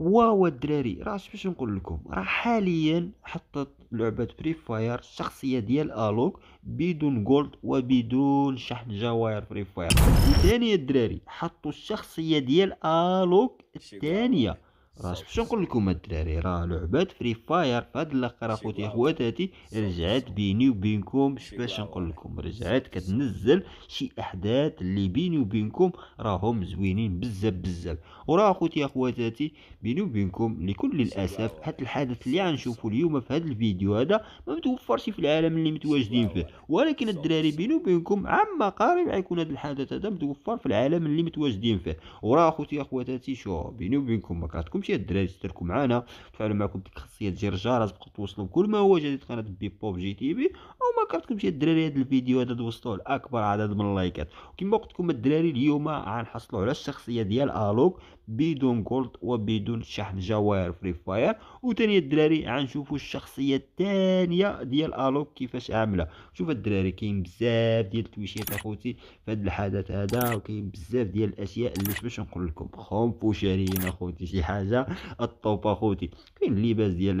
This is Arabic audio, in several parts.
واو الدراري راه باش نقول لكم راه حاليا حطت لعبه فري فاير الشخصيه ديال الوك بدون جولد وبدون شحن جواهر فري فاير الثانيه الدراري حطوا الشخصيه ديال الوك الثانيه راه شنو نقول لكم الدراري راه لعبات فري فاير فهاد الاخر اخوتي اخواتاتي رجعت بيني وبينكم باش نقول لكم رجعت كتنزل شي احداث اللي بيني وبينكم راهم زوينين بزاف بزاف وراه اخوتي اخواتاتي بيني وبينكم لكل الاسف حتى الحدث اللي غنشوفو اليوم في هاد الفيديو هذا ما متوفرش في العالم اللي متواجدين فيه ولكن الدراري بيني وبينكم عما قريب غيكون هذا الحدث هذا متوفر في العالم اللي متواجدين فيه وراه اخوتي اخواتاتي شو بيني وبينكم ما فهمتي الدراري تشتركوا معنا تفعلوا معكم ديك ديال الجرس تبقاو توصلوا كل ما هو جديد قناه بيب بوب جي تي في كنت شي الدراري هذا الفيديو هذا توصلوا لاكبر عدد من اللايكات وكما قلت لكم الدراري اليوم غنحصلوا على الشخصيه ديال الوك بدون جولد وبدون شحن جواهر فري فاير وثاني الدراري غنشوفوا الشخصيه الثانيه ديال الوك كيفاش عامله شوف الدراري كاين بزاف ديال التويشيات اخوتي في هذا الحدث هذا وكاين بزاف ديال الاشياء اللي باش نقول لكم خنفوا شاريين اخوتي شي حاجه الطوب اخوتي كاين اللباس ديال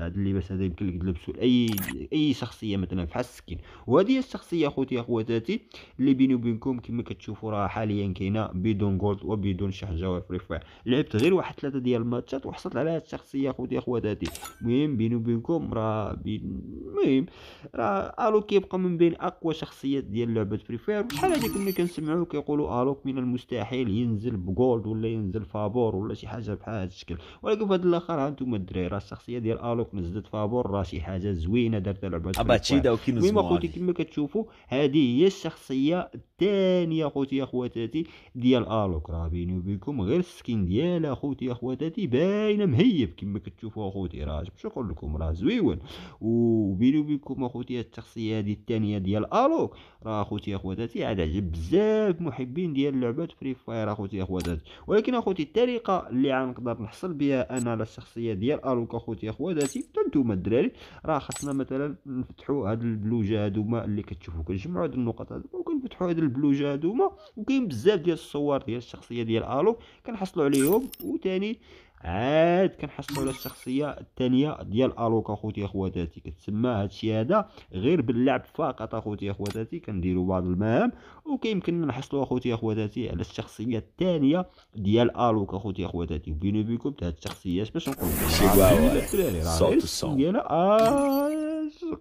هذا اللباس هذا يمكن لك تلبسو اي اي شخصيه مثلا فحال السكين وهذه هي الشخصيه اخوتي اخواتاتي اللي بيني وبينكم كما كتشوفوا راه حاليا كاينه بدون جولد وبدون شحجه فاير لعبت غير واحد ثلاثه ديال الماتشات وحصلت على هذه الشخصيه اخوتي اخواتاتي المهم بيني وبينكم راه المهم راه الو كيبقى من بين اقوى شخصيات ديال لعبه فري فاير بحال هذيك اللي كنسمعوا كيقولوا الوك من المستحيل ينزل بجولد ولا ينزل فابور ولا شي حاجه بحال هذا الشكل ولكن في هذا الاخر ها انتم الدراري راه الشخصيه ديال الوك نزلت فابور راه شي حاجه زوينه دارتها لعبه فري فاير المهم اخوتي كما كتشوفوا هذه هي الشخصيه الثانيه اخوتي اخواتاتي ديال الوك راه بيني وبينكم غير السكين ديالها اخوتي اخواتاتي باينه مهيب كما كتشوفوا اخوتي راه نقول لكم راه زويون وبيني وبينكم اخوتي الشخصيه هذه الثانيه ديال الوك راه اخوتي اخواتاتي عاد عجب بزاف محبين ديال لعبه فري فاير اخوتي اخواتاتي ولكن اخوتي الطريقه اللي غنقدر نحصل بها انا على الشخصيه ديال الوك اخوتي اخواتاتي حتى نتوما الدراري راه خصنا مثلا نفتحوا هاد البلوجه هذوما اللي كتشوفوا كنجمعوا هاد النقط هذوما وكنفتحوا هاد البلوجه هذوما وكاين بزاف ديال الصور ديال الشخصيه ديال الو كنحصلوا عليهم وثاني عاد كنحصلوا على الشخصيه الثانيه ديال الوك اخوتي اخواتاتي كتسمى هادشي هذا غير باللعب فقط اخوتي اخواتاتي كنديروا بعض المهام وكيمكننا نحصلوا اخوتي اخواتاتي على الشخصيه الثانيه ديال الوك اخوتي اخواتاتي بيني بيكم تاع الشخصيات باش نقولوا الدراري راه الصوت ديالها آه.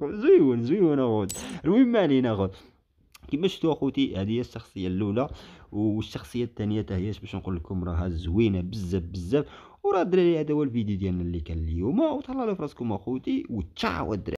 زوين زوين اخوت المهم ما علينا اخوت كيما شفتوا اخوتي هذه هي الشخصيه الاولى والشخصيه الثانيه حتى هيش باش نقول لكم راها زوينه بزاف بزاف وراه الدراري هذا هو الفيديو ديالنا اللي كان اليوم وتهلاو في راسكم اخوتي وتشاو الدراري